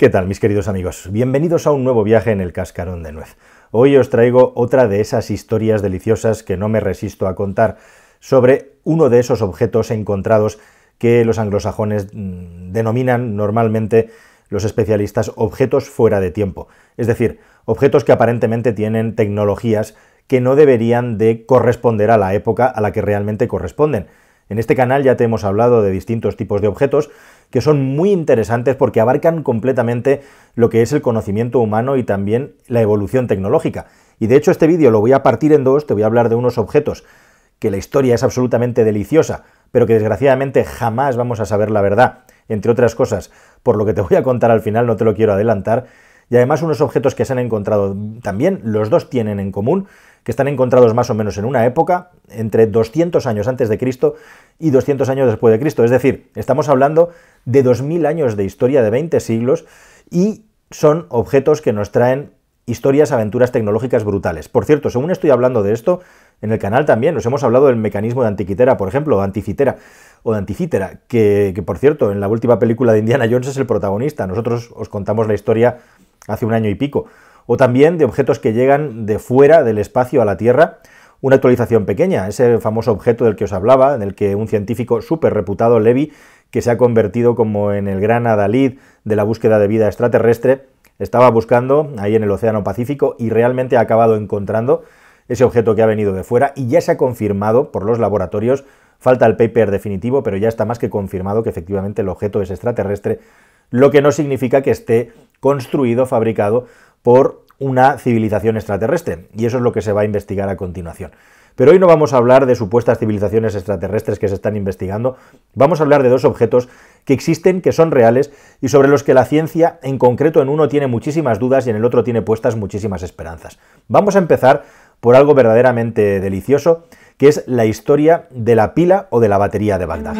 ¿Qué tal, mis queridos amigos? Bienvenidos a un nuevo viaje en el cascarón de nuez. Hoy os traigo otra de esas historias deliciosas que no me resisto a contar sobre uno de esos objetos encontrados que los anglosajones mm, denominan normalmente los especialistas objetos fuera de tiempo, es decir, objetos que aparentemente tienen tecnologías que no deberían de corresponder a la época a la que realmente corresponden, en este canal ya te hemos hablado de distintos tipos de objetos que son muy interesantes porque abarcan completamente lo que es el conocimiento humano y también la evolución tecnológica. Y de hecho este vídeo lo voy a partir en dos, te voy a hablar de unos objetos que la historia es absolutamente deliciosa, pero que desgraciadamente jamás vamos a saber la verdad, entre otras cosas, por lo que te voy a contar al final, no te lo quiero adelantar, y además unos objetos que se han encontrado también, los dos tienen en común, que están encontrados más o menos en una época entre 200 años antes de Cristo y 200 años después de Cristo. Es decir, estamos hablando de 2000 años de historia de 20 siglos y son objetos que nos traen historias, aventuras tecnológicas brutales. Por cierto, según estoy hablando de esto, en el canal también nos hemos hablado del mecanismo de antiquitera, por ejemplo, de o de Anticitera, que por cierto, en la última película de Indiana Jones es el protagonista. Nosotros os contamos la historia hace un año y pico o también de objetos que llegan de fuera del espacio a la Tierra. Una actualización pequeña, ese famoso objeto del que os hablaba, en el que un científico súper reputado, Levy, que se ha convertido como en el gran adalid de la búsqueda de vida extraterrestre, estaba buscando ahí en el Océano Pacífico y realmente ha acabado encontrando ese objeto que ha venido de fuera y ya se ha confirmado por los laboratorios, falta el paper definitivo, pero ya está más que confirmado que efectivamente el objeto es extraterrestre lo que no significa que esté construido, fabricado por una civilización extraterrestre, y eso es lo que se va a investigar a continuación. Pero hoy no vamos a hablar de supuestas civilizaciones extraterrestres que se están investigando, vamos a hablar de dos objetos que existen, que son reales y sobre los que la ciencia, en concreto en uno, tiene muchísimas dudas y en el otro tiene puestas muchísimas esperanzas. Vamos a empezar por algo verdaderamente delicioso que es la historia de la pila o de la batería de Bagdad.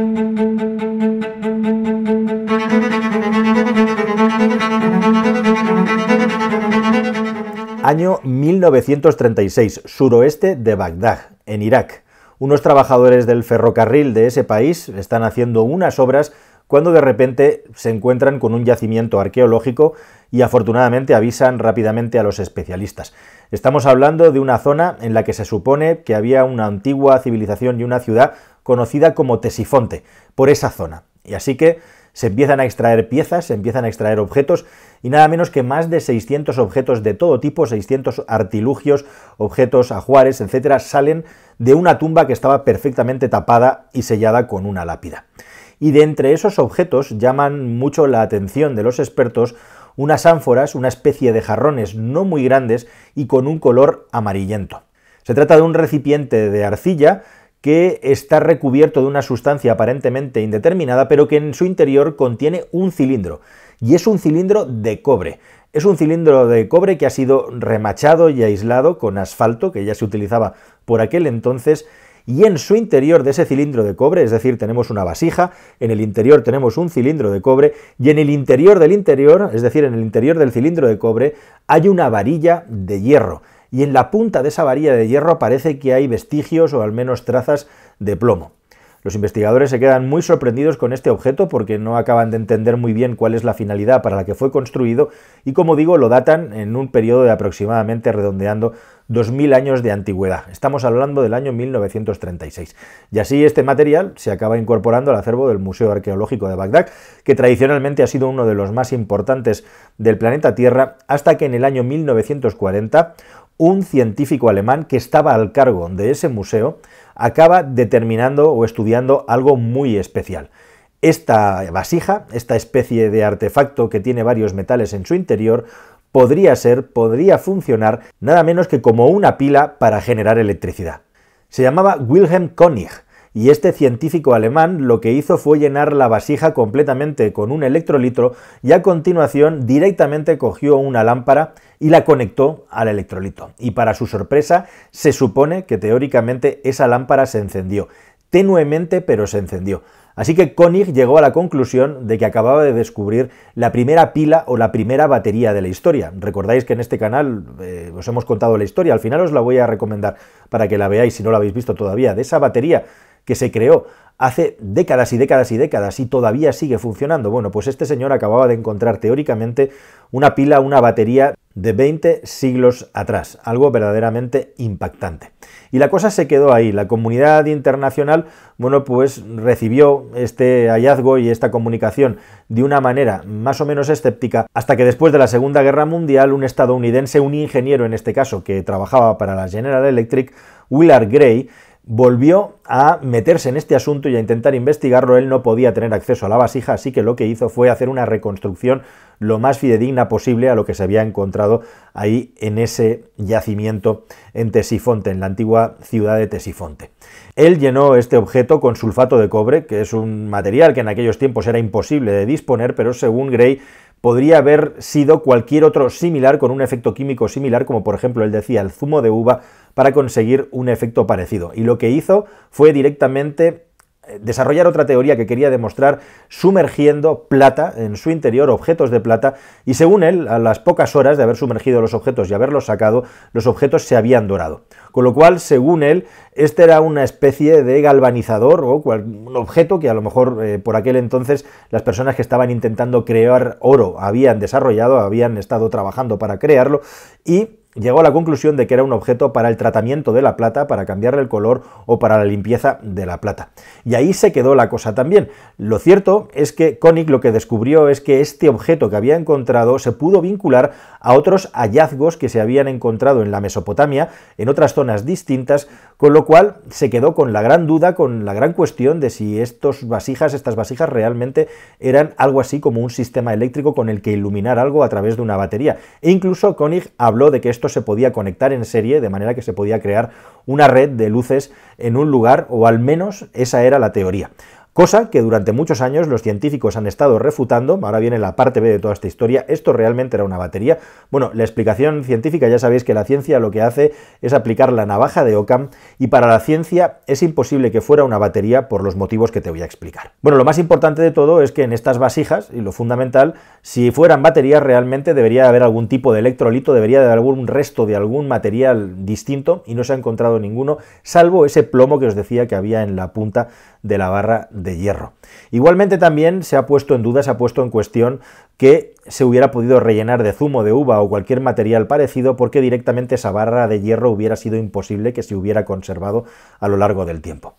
Año 1936, suroeste de Bagdad, en Irak. Unos trabajadores del ferrocarril de ese país están haciendo unas obras cuando de repente se encuentran con un yacimiento arqueológico y afortunadamente avisan rápidamente a los especialistas. Estamos hablando de una zona en la que se supone que había una antigua civilización y una ciudad conocida como Tesifonte, por esa zona. Y así que se empiezan a extraer piezas, se empiezan a extraer objetos y nada menos que más de 600 objetos de todo tipo, 600 artilugios, objetos ajuares, etcétera, salen de una tumba que estaba perfectamente tapada y sellada con una lápida y de entre esos objetos llaman mucho la atención de los expertos unas ánforas, una especie de jarrones no muy grandes y con un color amarillento. Se trata de un recipiente de arcilla que está recubierto de una sustancia aparentemente indeterminada, pero que en su interior contiene un cilindro. Y es un cilindro de cobre. Es un cilindro de cobre que ha sido remachado y aislado con asfalto, que ya se utilizaba por aquel entonces, y en su interior de ese cilindro de cobre, es decir, tenemos una vasija, en el interior tenemos un cilindro de cobre y en el interior del interior, es decir, en el interior del cilindro de cobre, hay una varilla de hierro y en la punta de esa varilla de hierro parece que hay vestigios o al menos trazas de plomo. Los investigadores se quedan muy sorprendidos con este objeto porque no acaban de entender muy bien cuál es la finalidad para la que fue construido y como digo lo datan en un periodo de aproximadamente redondeando 2.000 años de antigüedad. Estamos hablando del año 1936. Y así este material se acaba incorporando al acervo del Museo Arqueológico de Bagdad, que tradicionalmente ha sido uno de los más importantes del planeta Tierra, hasta que en el año 1940 un científico alemán que estaba al cargo de ese museo acaba determinando o estudiando algo muy especial. Esta vasija, esta especie de artefacto que tiene varios metales en su interior, podría ser, podría funcionar nada menos que como una pila para generar electricidad. Se llamaba Wilhelm Koenig y este científico alemán lo que hizo fue llenar la vasija completamente con un electrolitro y a continuación directamente cogió una lámpara y la conectó al electrolito. Y para su sorpresa, se supone que teóricamente esa lámpara se encendió, tenuemente pero se encendió. Así que Koenig llegó a la conclusión de que acababa de descubrir la primera pila o la primera batería de la historia. Recordáis que en este canal eh, os hemos contado la historia, al final os la voy a recomendar para que la veáis si no la habéis visto todavía, de esa batería que se creó hace décadas y décadas y décadas y todavía sigue funcionando. Bueno, pues este señor acababa de encontrar teóricamente una pila, una batería de 20 siglos atrás, algo verdaderamente impactante. Y la cosa se quedó ahí, la comunidad internacional, bueno, pues recibió este hallazgo y esta comunicación de una manera más o menos escéptica, hasta que después de la Segunda Guerra Mundial, un estadounidense, un ingeniero en este caso, que trabajaba para la General Electric, Willard Gray, volvió a meterse en este asunto y a intentar investigarlo. Él no podía tener acceso a la vasija, así que lo que hizo fue hacer una reconstrucción lo más fidedigna posible a lo que se había encontrado ahí en ese yacimiento en Tesifonte, en la antigua ciudad de Tesifonte. Él llenó este objeto con sulfato de cobre, que es un material que en aquellos tiempos era imposible de disponer, pero según Gray podría haber sido cualquier otro similar con un efecto químico similar, como por ejemplo él decía, el zumo de uva, para conseguir un efecto parecido. Y lo que hizo fue directamente desarrollar otra teoría que quería demostrar sumergiendo plata en su interior, objetos de plata, y según él, a las pocas horas de haber sumergido los objetos y haberlos sacado, los objetos se habían dorado. Con lo cual, según él, este era una especie de galvanizador o un objeto que a lo mejor eh, por aquel entonces las personas que estaban intentando crear oro habían desarrollado, habían estado trabajando para crearlo y llegó a la conclusión de que era un objeto para el tratamiento de la plata, para cambiarle el color o para la limpieza de la plata. Y ahí se quedó la cosa también. Lo cierto es que Koenig lo que descubrió es que este objeto que había encontrado se pudo vincular a otros hallazgos que se habían encontrado en la Mesopotamia, en otras zonas distintas, con lo cual se quedó con la gran duda, con la gran cuestión de si estos vasijas, estas vasijas realmente eran algo así como un sistema eléctrico con el que iluminar algo a través de una batería. E incluso Koenig habló de que esto se podía conectar en serie, de manera que se podía crear una red de luces en un lugar, o al menos esa era la teoría. Cosa que durante muchos años los científicos han estado refutando. Ahora viene la parte B de toda esta historia. ¿Esto realmente era una batería? Bueno, la explicación científica, ya sabéis que la ciencia lo que hace es aplicar la navaja de Occam y para la ciencia es imposible que fuera una batería por los motivos que te voy a explicar. Bueno, lo más importante de todo es que en estas vasijas, y lo fundamental, si fueran baterías realmente debería haber algún tipo de electrolito, debería de haber algún resto de algún material distinto y no se ha encontrado ninguno, salvo ese plomo que os decía que había en la punta de la barra de hierro. Igualmente también se ha puesto en duda, se ha puesto en cuestión que se hubiera podido rellenar de zumo de uva o cualquier material parecido porque directamente esa barra de hierro hubiera sido imposible que se hubiera conservado a lo largo del tiempo.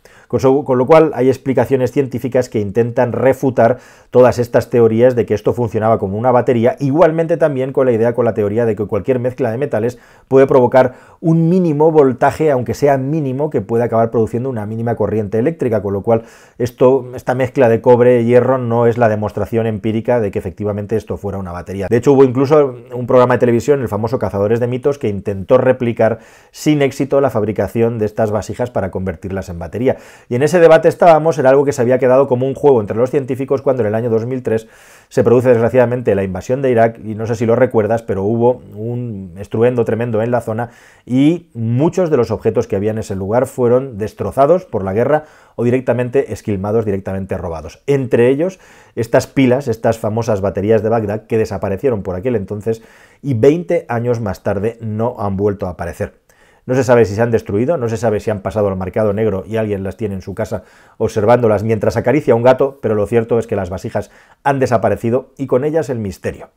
Con, lo cual hay explicaciones científicas que intentan refutar todas estas teorías de que esto funcionaba como una batería, igualmente también con la idea, con la teoría de que cualquier mezcla de metales puede provocar un mínimo voltaje, aunque sea mínimo, que puede acabar produciendo una mínima corriente eléctrica, con lo cual esto, esta mezcla de cobre y hierro no es la demostración empírica de que efectivamente esto fuera una batería. De hecho, hubo incluso un programa de televisión, el famoso Cazadores de Mitos, que intentó replicar sin éxito la fabricación de estas vasijas para convertirlas en batería. Y en ese debate estábamos, era algo que se había quedado como un juego entre los científicos cuando en el año 2003 se produce desgraciadamente la invasión de Irak, y no sé si lo recuerdas, pero hubo un estruendo tremendo en la zona y muchos de los objetos que había en ese lugar fueron destrozados por la guerra o directamente esquilmados, directamente robados. Entre ellos, estas pilas, estas famosas baterías de Bagdad que desaparecieron por aquel entonces y 20 años más tarde no han vuelto a aparecer. No se sabe si se han destruido, no se sabe si han pasado al mercado negro y alguien las tiene en su casa observándolas mientras acaricia un gato, pero lo cierto es que las vasijas han desaparecido y con ellas el misterio.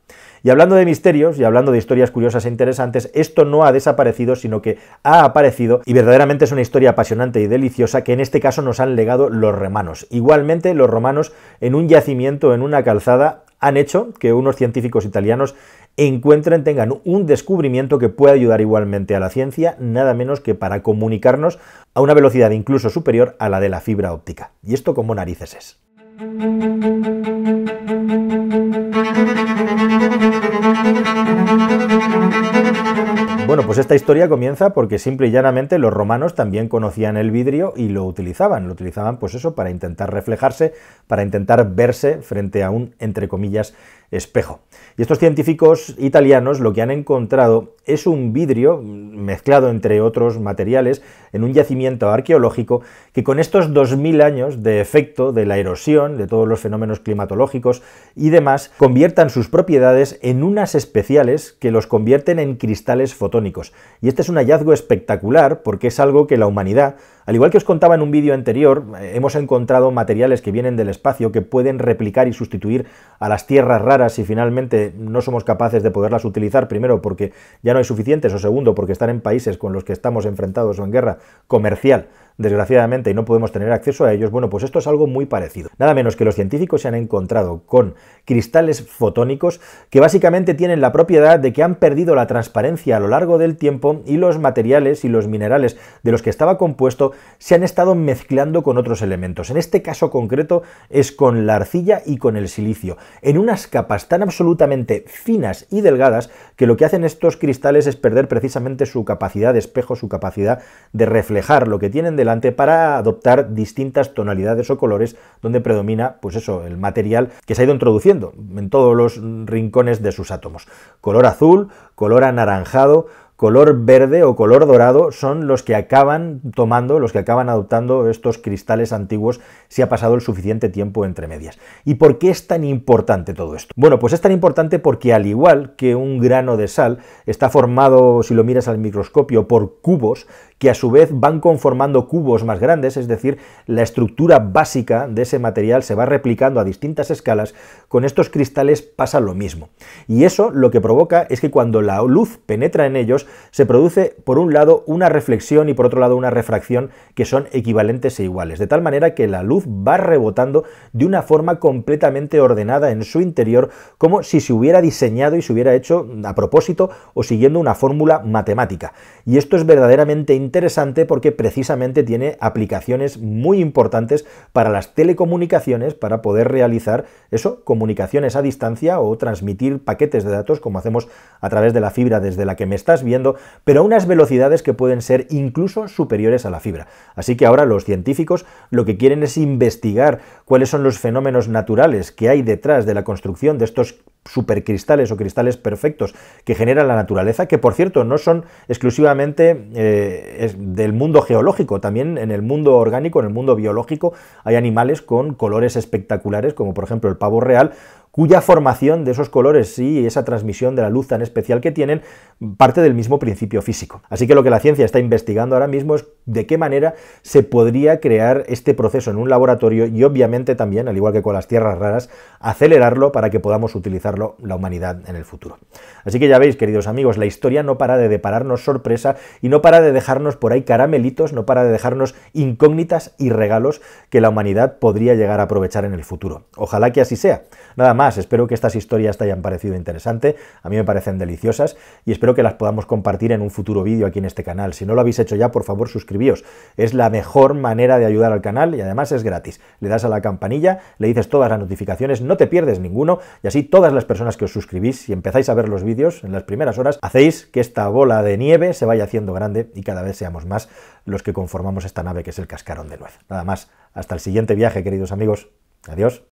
Y hablando de misterios y hablando de historias curiosas e interesantes, esto no ha desaparecido, sino que ha aparecido y verdaderamente es una historia apasionante y deliciosa que en este caso nos han legado los romanos. Igualmente, los romanos en un yacimiento, en una calzada, han hecho que unos científicos italianos encuentren, tengan un descubrimiento que pueda ayudar igualmente a la ciencia, nada menos que para comunicarnos a una velocidad incluso superior a la de la fibra óptica. Y esto como narices es. Bueno, pues esta historia comienza porque simple y llanamente los romanos también conocían el vidrio y lo utilizaban. Lo utilizaban, pues eso, para intentar reflejarse, para intentar verse frente a un, entre comillas, espejo. Y estos científicos italianos lo que han encontrado es un vidrio mezclado entre otros materiales en un yacimiento arqueológico que con estos 2.000 años de efecto de la erosión, de todos los fenómenos climatológicos y demás, conviertan sus propiedades en unas especiales que los convierten en cristales fotónicos. Y este es un hallazgo espectacular porque es algo que la humanidad al igual que os contaba en un vídeo anterior, eh, hemos encontrado materiales que vienen del espacio que pueden replicar y sustituir a las tierras raras si finalmente no somos capaces de poderlas utilizar, primero porque ya no hay suficientes o segundo porque están en países con los que estamos enfrentados o en guerra comercial desgraciadamente, y no podemos tener acceso a ellos, bueno, pues esto es algo muy parecido. Nada menos que los científicos se han encontrado con cristales fotónicos que básicamente tienen la propiedad de que han perdido la transparencia a lo largo del tiempo y los materiales y los minerales de los que estaba compuesto se han estado mezclando con otros elementos. En este caso concreto es con la arcilla y con el silicio, en unas capas tan absolutamente finas y delgadas que lo que hacen estos cristales es perder precisamente su capacidad de espejo, su capacidad de reflejar lo que tienen de para adoptar distintas tonalidades o colores donde predomina, pues eso, el material que se ha ido introduciendo en todos los rincones de sus átomos. Color azul, color anaranjado, color verde o color dorado son los que acaban tomando, los que acaban adoptando estos cristales antiguos si ha pasado el suficiente tiempo entre medias. ¿Y por qué es tan importante todo esto? Bueno, pues es tan importante porque al igual que un grano de sal está formado, si lo miras al microscopio, por cubos que a su vez van conformando cubos más grandes, es decir, la estructura básica de ese material se va replicando a distintas escalas, con estos cristales pasa lo mismo. Y eso lo que provoca es que cuando la luz penetra en ellos, se produce por un lado una reflexión y por otro lado una refracción que son equivalentes e iguales, de tal manera que la luz va rebotando de una forma completamente ordenada en su interior, como si se hubiera diseñado y se hubiera hecho a propósito o siguiendo una fórmula matemática. Y esto es verdaderamente interesante porque precisamente tiene aplicaciones muy importantes para las telecomunicaciones, para poder realizar eso, comunicaciones a distancia o transmitir paquetes de datos como hacemos a través de la fibra desde la que me estás viendo pero a unas velocidades que pueden ser incluso superiores a la fibra. Así que ahora los científicos lo que quieren es investigar cuáles son los fenómenos naturales que hay detrás de la construcción de estos supercristales o cristales perfectos que genera la naturaleza, que por cierto no son exclusivamente eh, del mundo geológico, también en el mundo orgánico, en el mundo biológico, hay animales con colores espectaculares, como por ejemplo el pavo real, cuya formación de esos colores y esa transmisión de la luz tan especial que tienen parte del mismo principio físico. Así que lo que la ciencia está investigando ahora mismo es de qué manera se podría crear este proceso en un laboratorio y obviamente también, al igual que con las tierras raras, acelerarlo para que podamos utilizarlo la humanidad en el futuro. Así que ya veis, queridos amigos, la historia no para de depararnos sorpresa y no para de dejarnos por ahí caramelitos, no para de dejarnos incógnitas y regalos que la humanidad podría llegar a aprovechar en el futuro. Ojalá que así sea. Nada más Espero que estas historias te hayan parecido interesante, a mí me parecen deliciosas y espero que las podamos compartir en un futuro vídeo aquí en este canal. Si no lo habéis hecho ya, por favor, suscribíos. Es la mejor manera de ayudar al canal y además es gratis. Le das a la campanilla, le dices todas las notificaciones, no te pierdes ninguno y así todas las personas que os suscribís y si empezáis a ver los vídeos en las primeras horas, hacéis que esta bola de nieve se vaya haciendo grande y cada vez seamos más los que conformamos esta nave que es el cascarón de nuez. Nada más, hasta el siguiente viaje, queridos amigos. Adiós.